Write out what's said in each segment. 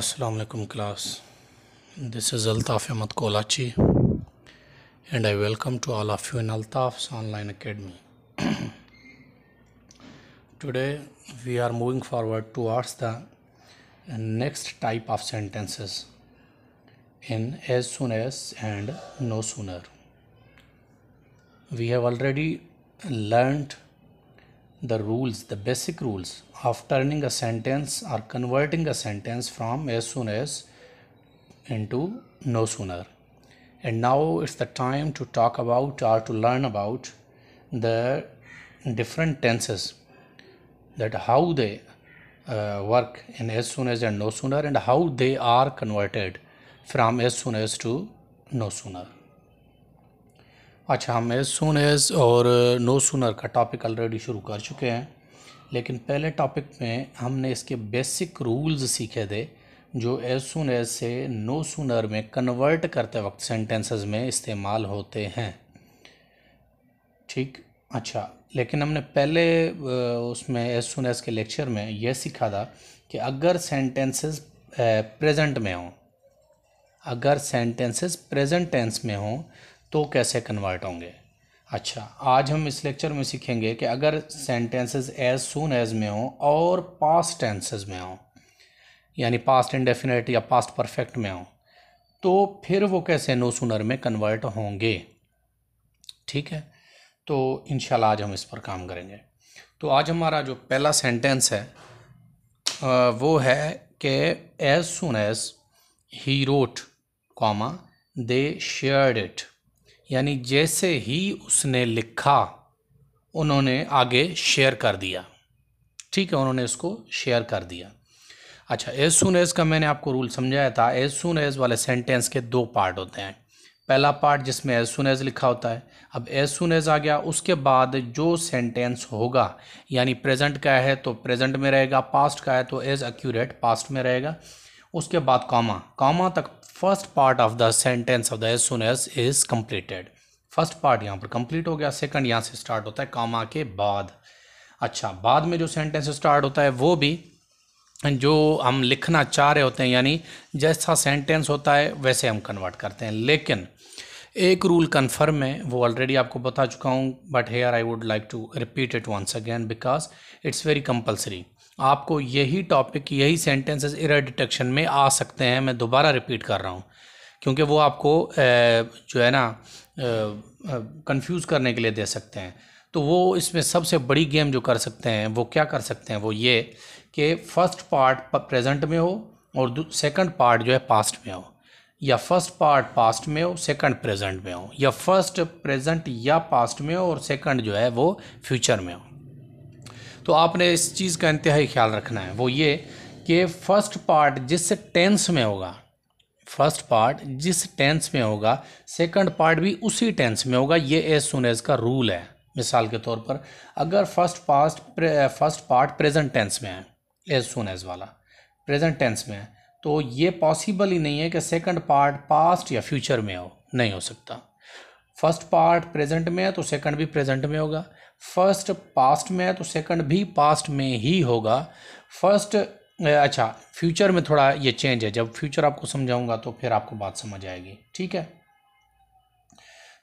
Assalamu alaikum class. This is Altaf Ahmad Kolachi and I welcome to all of you in Altaf's online academy. Today we are moving forward towards the next type of sentences in as soon as and no sooner. We have already learnt the rules, the basic rules of turning a sentence or converting a sentence from as soon as into no sooner. And now it's the time to talk about or to learn about the different tenses that how they uh, work in as soon as and no sooner and how they are converted from as soon as to no sooner. अच्छा हम as soon as और no sooner का topic already शुरू कर चुके हैं लेकिन पहले टॉपिक में हमने इसके बेसिक रूल्स सीखे थे जो एज सुन एज से नो सुनर में कन्वर्ट करते वक्त सेंटेंसेस में इस्तेमाल होते हैं ठीक अच्छा लेकिन हमने पहले उसमें एज सुन एज के लेक्चर में यह सीखा था कि अगर सेंटेंसेस प्रेजेंट में हों अगर सेंटेंसेस प्रेजेंट टेंस में हों तो कैसे कन्वर्ट होंगे अच्छा आज हम इस लेक्चर में सीखेंगे कि अगर सेंटेंसेस एज सुन एज में हों और पास्ट टेंसेस में हों यानी पास्ट इंडेफिनेट या पास्ट परफेक्ट में हों तो फिर वो कैसे नो सूनर में कन्वर्ट होंगे ठीक है तो इन आज हम इस पर काम करेंगे तो आज हमारा जो पहला सेंटेंस है वो है कि as soon as he wrote comma they shared it यानी जैसे ही उसने लिखा उन्होंने आगे शेयर कर दिया ठीक है उन्होंने इसको शेयर कर दिया अच्छा एज सुन एज का मैंने आपको रूल समझाया था एज सुन एज वाले सेंटेंस के दो पार्ट होते हैं पहला पार्ट जिसमें एज सुन एज लिखा होता है अब एज सुन एज आ गया उसके बाद जो सेंटेंस होगा यानी प्रेजेंट का है तो प्रेजेंट में रहेगा पास्ट का है तो एज एक्यूरेट पास्ट में रहेगा उसके बाद कॉमा कॉमा तक first part of the sentence of the as soon as is completed first part यहाँ पर कंप्लीट हो गया सेकंड यहाँ से स्टार्ट होता है कामा के बाद अच्छा बाद में जो सेंटेंस स्टार्ट होता है वो भी जो हम लिखना चाह रहे होते हैं यानी जैसा सेंटेंस होता है वैसे हम कन्वर्ट करते हैं लेकिन एक रूल कन्फर्म है वो ऑलरेडी आपको बता चुका हूँ but here I would like to repeat it once again because it's very compulsory आपको यही टॉपिक यही सेंटेंसेस एरर डिटेक्शन में आ सकते हैं मैं दोबारा रिपीट कर रहा हूँ क्योंकि वो आपको जो है ना कंफ्यूज करने के लिए दे सकते हैं तो वो इसमें सबसे बड़ी गेम जो कर सकते हैं वो क्या कर सकते हैं वो ये कि फ़र्स्ट पार्ट प्रेजेंट में हो और सेकंड पार्ट जो है पास्ट में हो या फर्स्ट पार्ट पास्ट में हो सेकंड प्रेजेंट में हो या फर्स्ट प्रेजेंट या पास्ट में हो और सेकंड जो है वो फ्यूचर में हो तो आपने इस चीज़ का इंतहाई ख्याल रखना है वो ये कि फर्स्ट पार्ट जिस टेंस में होगा फर्स्ट पार्ट जिस टेंस में होगा सेकंड पार्ट भी उसी टेंस में होगा ये एज सुन एज का रूल है मिसाल के तौर पर अगर first past first part present tense में है एज सुन एज वाला प्रेजेंट टेंस में है तो ये पॉसिबल ही नहीं है कि सेकंड पार्ट पास्ट या फ्यूचर में हो नहीं हो सकता फर्स्ट पार्ट प्रेजेंट में है तो सेकंड भी प्रेजेंट में होगा फर्स्ट पास्ट में है तो सेकंड भी पास्ट में ही होगा फर्स्ट अच्छा फ्यूचर में थोड़ा ये चेंज है जब फ्यूचर आपको समझाऊंगा तो फिर आपको बात समझ आएगी ठीक है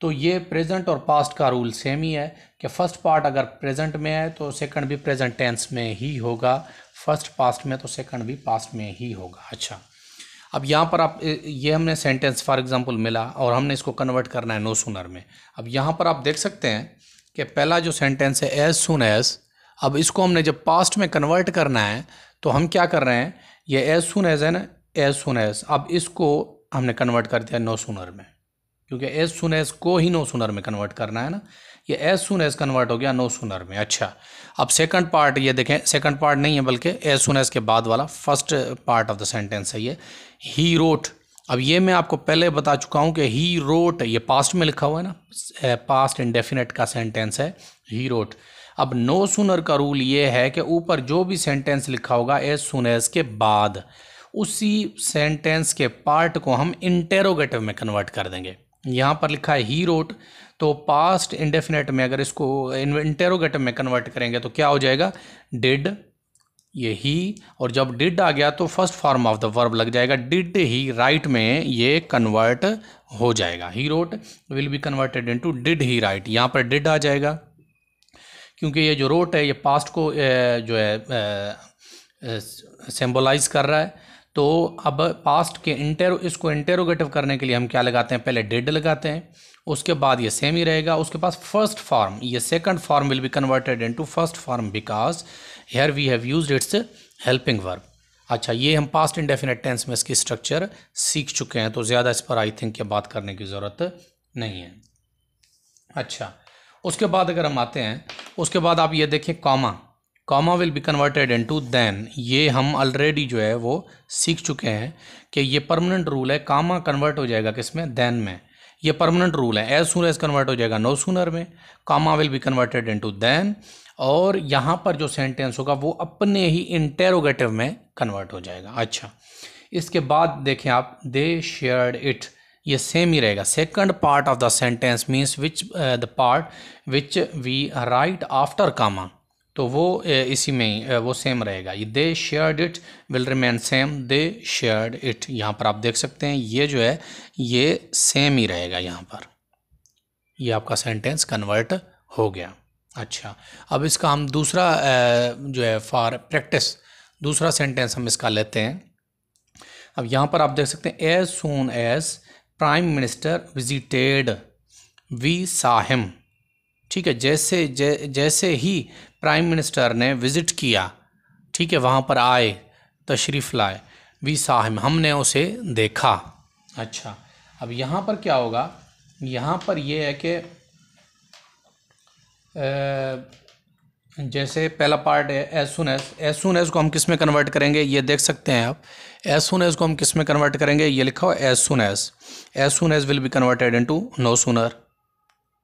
तो ये प्रेजेंट और पास्ट का रूल सेम ही है कि फर्स्ट पार्ट अगर प्रेजेंट में है तो सेकंड भी प्रेजेंट टेंस में ही होगा फर्स्ट पास्ट में तो सेकंड भी पास्ट में ही होगा अच्छा अब यहाँ पर आप ये हमने सेंटेंस फॉर एग्जांपल मिला और हमने इसको कन्वर्ट करना है नो सुनर में अब यहाँ पर आप देख सकते हैं कि पहला जो सेंटेंस है एज सुन एज अब इसको हमने जब पास्ट में कन्वर्ट करना है तो हम क्या कर रहे हैं ये एज सुन एज है ना एज सुन एज अब इसको हमने कन्वर्ट कर दिया नो सुनर में क्योंकि एज सुन एज को ही नो सुनर में कन्वर्ट करना है ना ये एज सुन एज कन्वर्ट हो गया नो सुनर में अच्छा अब सेकंड पार्ट ये देखें सेकंड पार्ट नहीं है बल्कि एज सुन एज के बाद वाला first part of the sentence है ये ही रोट अब ये मैं आपको पहले बता चुका हूँ कि ही रोट ये पास्ट में लिखा हुआ है ना पास्ट इंडेफिनेट का सेंटेंस है ही रोट अब नो सुनर का रूल ये है कि ऊपर जो भी सेंटेंस लिखा होगा एज सुन एज के बाद उसी सेंटेंस के पार्ट को हम इंटेरोगेटिव में कन्वर्ट कर देंगे यहाँ पर लिखा है ही रोट तो पास्ट इंडेफिनेट में अगर इसको इंटेरोगेटिव में कन्वर्ट करेंगे तो क्या हो जाएगा डिड ये ही और जब डिड आ गया तो first form of the verb लग जाएगा डिड ही राइट में ये कन्वर्ट हो जाएगा he wrote will be converted to did he write यहाँ पर डिड आ जाएगा क्योंकि ये जो रोट है ये पास्ट को जो है सिम्बोलाइज कर रहा है तो अब पास्ट के इंटेरो इसको इंटेरोगेटिव करने के लिए हम क्या लगाते हैं पहले डिड लगाते हैं उसके बाद ये सेम ही रहेगा उसके पास फर्स्ट फॉर्म ये second form will be converted into first form because here we have use its helping verb अच्छा ये हम पास्ट इंडेफिनेट टेंस में इसकी स्ट्रक्चर सीख चुके हैं तो ज़्यादा इस पर आई थिंक बात करने की ज़रूरत नहीं है अच्छा उसके बाद अगर हम आते हैं उसके बाद आप ये देखें comma comma will be converted into than ये हम ऑलरेडी जो है वो सीख चुके हैं कि ये परमानेंट रूल है कामा कन्वर्ट हो जाएगा किस में दैन में ये परमानेंट रूल है एज सूनर एज कन्वर्ट हो जाएगा नो सूनर में comma will be converted into then और यहाँ पर जो सेंटेंस होगा वो अपने ही इंटेरोगेटिव में कन्वर्ट हो जाएगा अच्छा इसके बाद देखें आप दे शेयर्ड इट ये सेम ही रहेगा second part of the sentence means which the part which we write after comma तो वो इसी में वो सेम रहेगा ये they shared it will remain same they shared it यहाँ पर आप देख सकते हैं ये जो है ये सेम ही रहेगा यहाँ पर ये आपका सेंटेंस कन्वर्ट हो गया अच्छा अब इसका हम दूसरा जो है फॉर प्रैक्टिस दूसरा सेंटेंस हम इसका लेते हैं अब यहाँ पर आप देख सकते हैं as soon as prime minister visited we saw him ठीक है जैसे जै, जैसे ही प्राइम मिनिस्टर ने विज़िट किया ठीक है वहाँ पर आए तशरीफ़ लाए वी साहिम हमने उसे देखा अच्छा अब यहाँ पर क्या होगा यहाँ पर यह है कि जैसे पहला पार्ट है as as as as as को हम किस में कन्वर्ट करेंगे ये देख सकते हैं आप एज एस एज को हम किस में कन्वर्ट करेंगे ये लिखा हो as soon as as as will be converted into no sooner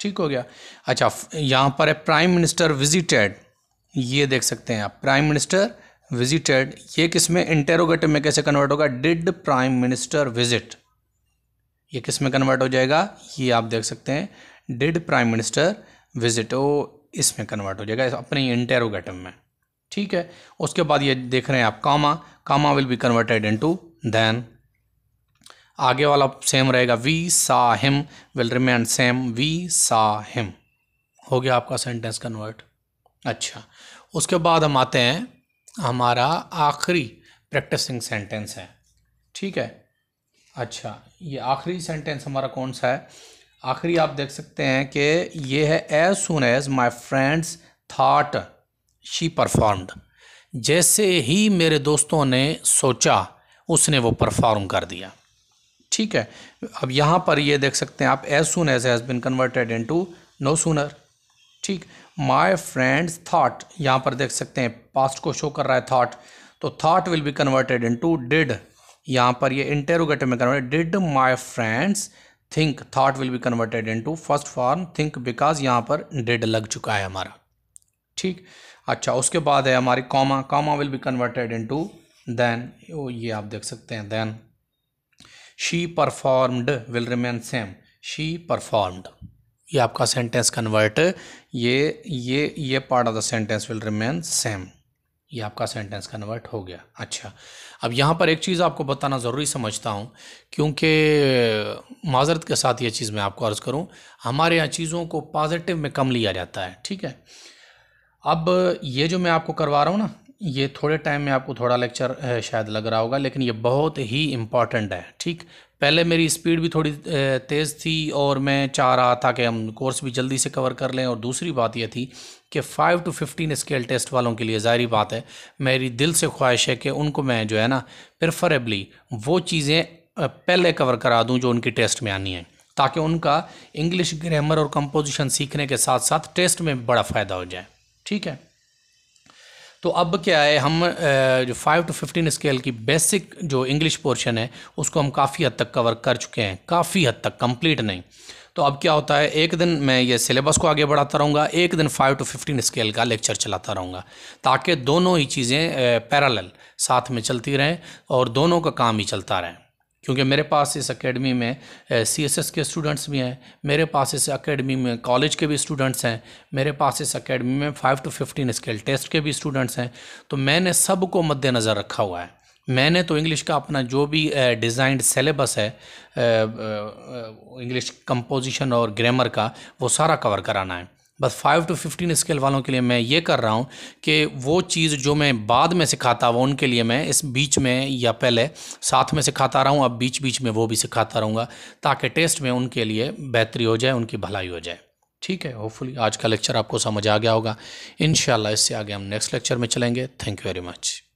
ठीक हो गया अच्छा यहाँ पर है प्राइम मिनिस्टर विजिटेड ये देख सकते हैं आप प्राइम मिनिस्टर विजिटेड ये किस में इंटेरोगेटिव में कैसे कन्वर्ट होगा डिड प्राइम मिनिस्टर विजिट ये किस में कन्वर्ट हो जाएगा ये आप देख सकते हैं डिड प्राइम मिनिस्टर विजिट ओ इसमें कन्वर्ट हो जाएगा अपने इंटेरोगेटिव में ठीक है उसके बाद ये देख रहे हैं आप comma comma will be converted into then आगे वाला सेम रहेगा we saw him will remain same we saw him हो गया आपका सेंटेंस कन्वर्ट अच्छा उसके बाद हम आते हैं हमारा आखिरी प्रैक्टिसिंग सेंटेंस है ठीक है अच्छा ये आखिरी सेंटेंस हमारा कौन सा है आखिरी आप देख सकते हैं कि ये है as soon as my friends thought she performed जैसे ही मेरे दोस्तों ने सोचा उसने वो परफॉर्म कर दिया ठीक है अब यहाँ पर ये देख सकते हैं आप as soon as has been converted into no sooner ठीक माई फ्रेंड्स थाट यहाँ पर देख सकते हैं पास्ट को शो कर रहा है थाट तो thought will be converted into did यहाँ पर ये इंटेरोगेटिव में converted did my friends think thought will be converted into first form think because यहाँ पर डिड लग चुका है हमारा ठीक अच्छा उसके बाद है हमारी comma comma will be converted into then ये आप देख सकते हैं then she performed will remain same she performed ये आपका सेंटेंस कन्वर्ट ये ये ये part of the sentence will remain same ये आपका सेंटेंस कन्वर्ट हो गया अच्छा अब यहाँ पर एक चीज़ आपको बताना ज़रूरी समझता हूँ क्योंकि माजरत के साथ ये चीज़ मैं आपको अर्ज़ करूँ हमारे यहाँ चीज़ों को पॉजिटिव में कम लिया जाता है ठीक है अब ये जो मैं आपको करवा रहा हूँ ना ये थोड़े टाइम में आपको थोड़ा लेक्चर शायद लग रहा होगा लेकिन ये बहुत ही इम्पॉर्टेंट है ठीक पहले मेरी स्पीड भी थोड़ी तेज़ थी और मैं चाह रहा था कि हम कोर्स भी जल्दी से कवर कर लें और दूसरी बात यह थी कि five to fifteen scale test वालों के लिए ज़ाहरी बात है मेरी दिल से ख्वाहिश है कि उनको मैं जो है ना प्रेफरेबली वो चीज़ें पहले कवर करा दूँ जो उनकी टेस्ट में आनी है ताकि उनका इंग्लिश ग्रामर और कंपोजिशन सीखने के साथ साथ टेस्ट में बड़ा फ़ायदा हो जाए ठीक है तो अब क्या है हम जो फाइव टू फिफ्टीन स्केल की बेसिक जो इंग्लिश पोर्शन है उसको हम काफ़ी हद तक कवर कर चुके हैं काफ़ी हद तक कंप्लीट नहीं तो अब क्या होता है एक दिन मैं ये सिलेबस को आगे बढ़ाता रहूँगा एक दिन फाइव टू फिफ्टीन स्केल का लेक्चर चलाता रहूँगा ताकि दोनों ही चीज़ें पैरल साथ में चलती रहें और दोनों का काम ही चलता रहें क्योंकि मेरे पास इस एकेडमी में सी एस एस के स्टूडेंट्स भी हैं मेरे पास इस एकेडमी में कॉलेज के भी स्टूडेंट्स हैं मेरे पास इस एकेडमी में five to fifteen scale test के भी स्टूडेंट्स हैं तो मैंने सब को मद्देनज़र रखा हुआ है मैंने तो इंग्लिश का अपना जो भी डिज़ाइंड सिलेबस है इंग्लिश कंपोजिशन और ग्रामर का वो सारा कवर कराना है बस फाइव टू फिफ्टीन स्केल वालों के लिए मैं ये कर रहा हूँ कि वो चीज़ जो मैं बाद में सिखाता हुआ उनके लिए मैं इस बीच में या पहले साथ में सिखाता रहा हूँ अब बीच बीच में वो भी सिखाता रहूँगा ताकि टेस्ट में उनके लिए बेहतरी हो जाए उनकी भलाई हो जाए ठीक है होपफुली आज का लेक्चर आपको समझ आ गया होगा इन इससे आगे हम नेक्स्ट लेक्चर में चलेंगे थैंक यू वेरी मच